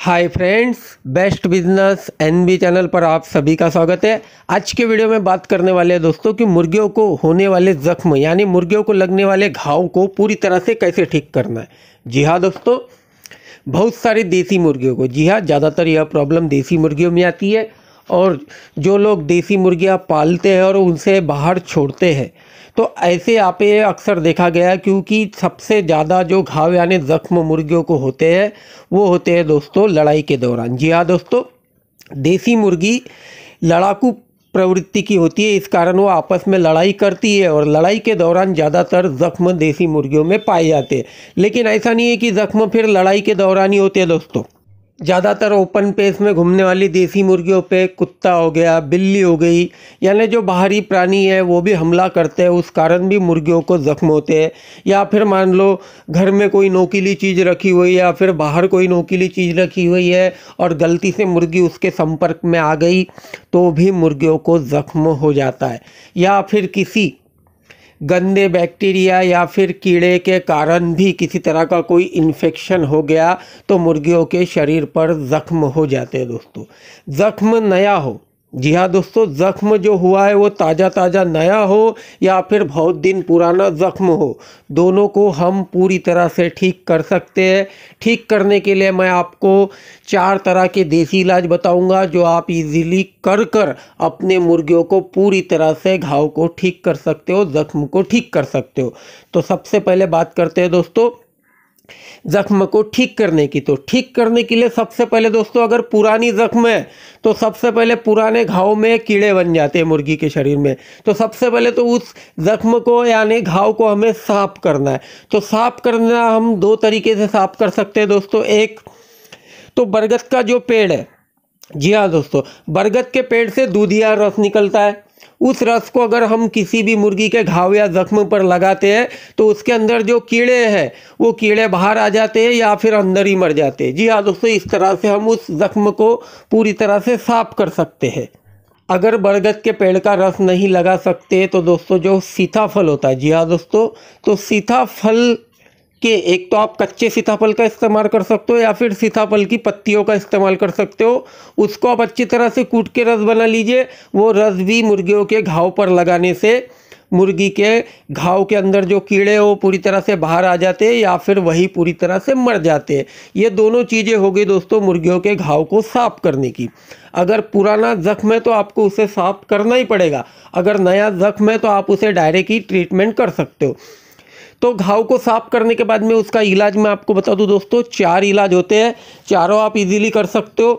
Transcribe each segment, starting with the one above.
हाय friends best business NB channel पर आप सभी का स्वागत है आज के वीडियो में बात करने वाले हैं दोस्तों कि मुर्गियों को होने वाले जख्म यानी मुर्गियों को लगने वाले घाव को पूरी तरह से कैसे ठीक करना है जी हाँ दोस्तों बहुत सारी देसी मुर्गियों को जी हाँ ज़्यादातर यह प्रॉब्लम देसी मुर्गियों में आती है और जो लोग देसी मुर्गियाँ पालते हैं और उनसे बाहर छोड़ते हैं तो ऐसे यहाँ पे अक्सर देखा गया क्योंकि सबसे ज़्यादा जो घाव यानी ज़ख्म मुर्गियों को होते हैं वो होते हैं दोस्तों लड़ाई के दौरान जी हाँ दोस्तों देसी मुर्गी लड़ाकू प्रवृत्ति की होती है इस कारण वो आपस में लड़ाई करती है और लड़ाई के दौरान ज़्यादातर ज़ख्म देसी मुर्गियों में पाए जाते हैं लेकिन ऐसा नहीं है कि ज़ख्म फिर लड़ाई के दौरान ही होते हैं दोस्तों ज़्यादातर ओपन पेस में घूमने वाली देसी मुर्गियों पे कुत्ता हो गया बिल्ली हो गई यानी जो बाहरी प्राणी है वो भी हमला करते हैं उस कारण भी मुर्गियों को ज़ख्म होते हैं या फिर मान लो घर में कोई नोकीली चीज़ रखी हुई है या फिर बाहर कोई नोकीली चीज़ रखी हुई है और गलती से मुर्गी उसके संपर्क में आ गई तो भी मुर्गियों को ज़ख्म हो जाता है या फिर किसी गंदे बैक्टीरिया या फिर कीड़े के कारण भी किसी तरह का कोई इन्फेक्शन हो गया तो मुर्गियों के शरीर पर ज़ख्म हो जाते हैं दोस्तों ज़ख्म नया हो जी हाँ दोस्तों ज़ख्म जो हुआ है वो ताज़ा ताज़ा नया हो या फिर बहुत दिन पुराना ज़ख्म हो दोनों को हम पूरी तरह से ठीक कर सकते हैं ठीक करने के लिए मैं आपको चार तरह के देसी इलाज बताऊंगा जो आप इजीली कर कर अपने मुर्गियों को पूरी तरह से घाव को ठीक कर सकते हो ज़ख्म को ठीक कर सकते हो तो सबसे पहले बात करते हैं दोस्तों जख्म को ठीक करने की तो ठीक करने के लिए सबसे पहले दोस्तों अगर पुरानी जख्म है तो सबसे पहले पुराने घाव में कीड़े बन जाते हैं मुर्गी के शरीर में तो सबसे पहले तो उस जख्म को यानी घाव को हमें साफ करना है तो साफ करना हम दो तरीके से साफ कर सकते हैं दोस्तों एक तो बरगद का जो पेड़ है जी हाँ दोस्तों बरगद के पेड़ से दूधिया रस निकलता है उस रस को अगर हम किसी भी मुर्गी के घाव या जख्म पर लगाते हैं तो उसके अंदर जो कीड़े हैं वो कीड़े बाहर आ जाते हैं या फिर अंदर ही मर जाते हैं जी हाँ दोस्तों इस तरह से हम उस जख्म को पूरी तरह से साफ कर सकते हैं अगर बरगद के पेड़ का रस नहीं लगा सकते तो दोस्तों जो फल होता है जी हाँ दोस्तों तो फल कि एक तो आप कच्चे सीताफल का इस्तेमाल कर सकते हो या फिर सीताफल की पत्तियों का इस्तेमाल कर सकते हो उसको आप अच्छी तरह से कूट के रस बना लीजिए वो रस भी मुर्गियों के घाव पर लगाने से मुर्गी के घाव के अंदर जो कीड़े हो पूरी तरह से बाहर आ जाते हैं या फिर वही पूरी तरह से मर जाते हैं ये दोनों चीज़ें हो गई दोस्तों मुर्गियों के घाव को साफ करने की अगर पुराना जख्म है तो आपको उसे साफ करना ही पड़ेगा अगर नया जख्म है तो आप उसे डायरेक्ट ही ट्रीटमेंट कर सकते हो तो घाव को साफ करने के बाद में उसका इलाज मैं आपको बता दूँ दोस्तों चार इलाज होते हैं चारों आप इजीली कर सकते हो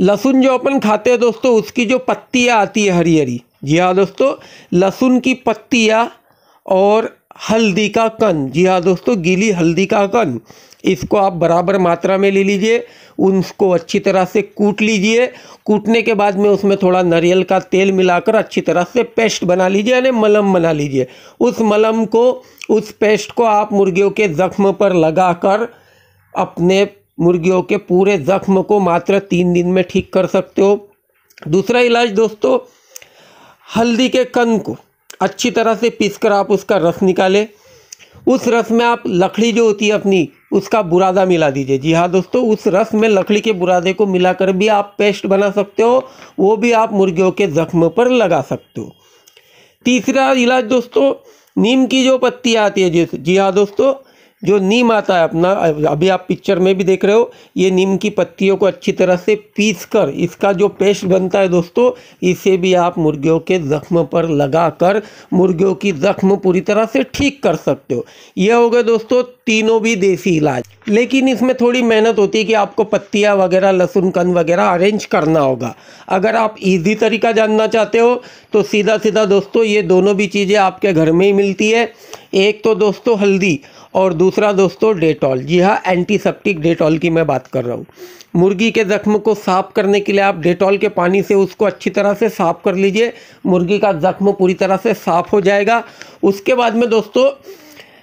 लहसुन जो अपन खाते हैं दोस्तों उसकी जो पत्तियाँ आती है हरी हरी जी हाँ दोस्तों लहसुन की पत्तियाँ और हल्दी का कन जी हाँ दोस्तों गीली हल्दी का कन इसको आप बराबर मात्रा में ले लीजिए उनको अच्छी तरह से कूट लीजिए कूटने के बाद में उसमें थोड़ा नारियल का तेल मिलाकर अच्छी तरह से पेस्ट बना लीजिए यानी मलम बना लीजिए उस मलम को उस पेस्ट को आप मुर्गियों के ज़ख्म पर लगाकर अपने मुर्गियों के पूरे ज़ख्म को मात्र तीन दिन में ठीक कर सकते हो दूसरा इलाज दोस्तों हल्दी के कन को अच्छी तरह से पीस कर आप उसका रस निकालें उस रस में आप लकड़ी जो होती है अपनी उसका बुरादा मिला दीजिए जी हाँ दोस्तों उस रस में लकड़ी के बुरादे को मिलाकर भी आप पेस्ट बना सकते हो वो भी आप मुर्गियों के ज़ख्म पर लगा सकते हो तीसरा इलाज दोस्तों नीम की जो पत्तियाँ आती है जी जी हाँ दोस्तों जो नीम आता है अपना अभी आप पिक्चर में भी देख रहे हो ये नीम की पत्तियों को अच्छी तरह से पीस कर इसका जो पेस्ट बनता है दोस्तों इसे भी आप मुर्गियों के ज़ख्म पर लगा कर मुर्गियों की ज़ख्म पूरी तरह से ठीक कर सकते हो यह हो गए दोस्तों तीनों भी देसी इलाज लेकिन इसमें थोड़ी मेहनत होती है कि आपको पत्तियाँ वगैरह लहसुन कन वगैरह अरेंज करना होगा अगर आप इजी तरीका जानना चाहते हो तो सीधा सीधा दोस्तों ये दोनों भी चीज़ें आपके घर में ही मिलती है एक तो दोस्तों हल्दी और दूसरा दोस्तों डेटॉल जी हाँ एंटीसेप्टिक डेटॉल की मैं बात कर रहा हूँ मुर्गी के ज़ख्म को साफ़ करने के लिए आप डेटॉल के पानी से उसको अच्छी तरह से साफ़ कर लीजिए मुर्गी का ज़ख्म पूरी तरह से साफ़ हो जाएगा उसके बाद में दोस्तों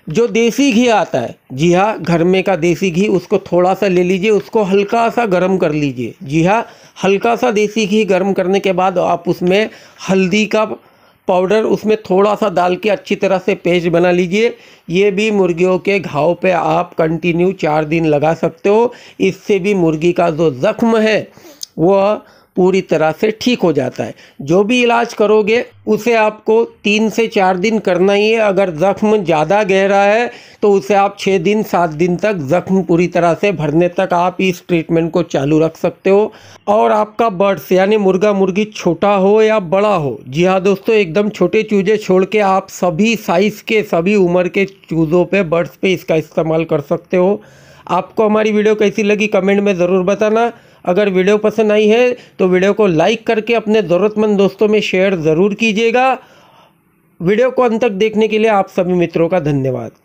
जो देसी घी आता है जी हाँ घर में का देसी घी उसको थोड़ा सा ले लीजिए उसको हल्का सा गर्म कर लीजिए जी हाँ हल्का सा देसी घी गर्म करने के बाद आप उसमें हल्दी का पाउडर उसमें थोड़ा सा डाल के अच्छी तरह से पेस्ट बना लीजिए ये भी मुर्गियों के घाव पे आप कंटिन्यू चार दिन लगा सकते हो इससे भी मुर्गी का जो ज़ख्म है वह पूरी तरह से ठीक हो जाता है जो भी इलाज करोगे उसे आपको तीन से चार दिन करना ही है अगर ज़ख्म ज़्यादा गहरा है तो उसे आप छः दिन सात दिन तक ज़ख्म पूरी तरह से भरने तक आप इस ट्रीटमेंट को चालू रख सकते हो और आपका बर्ड्स यानी मुर्गा मुर्गी छोटा हो या बड़ा हो जी हाँ दोस्तों एकदम छोटे चूजे छोड़ के आप सभी साइज़ के सभी उम्र के चूज़ों पर बर्ड्स पर इसका इस्तेमाल कर सकते हो आपको हमारी वीडियो कैसी लगी कमेंट में ज़रूर बताना अगर वीडियो पसंद आई है तो वीडियो को लाइक करके अपने ज़रूरतमंद दोस्तों में शेयर ज़रूर कीजिएगा वीडियो को अंत तक देखने के लिए आप सभी मित्रों का धन्यवाद